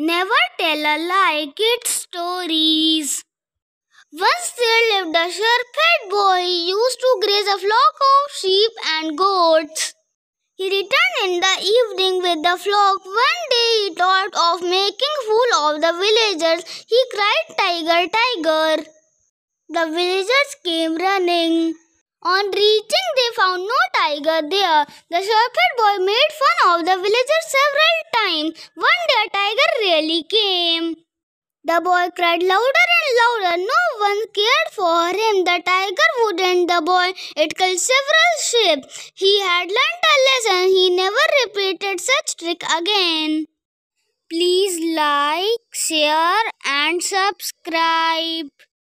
Never tell a lie, kids' stories. Once there lived a shepherd boy. He used to graze a flock of sheep and goats. He returned in the evening with the flock. One day he thought of making fool of the villagers. He cried, Tiger, Tiger. The villagers came running. On reaching, they found no tiger there. The shepherd boy made fun of the villagers several time, one day tiger really came. The boy cried louder and louder. No one cared for him. The tiger wouldn't. The boy it killed several sheep. He had learned a lesson. He never repeated such trick again. Please like, share and subscribe.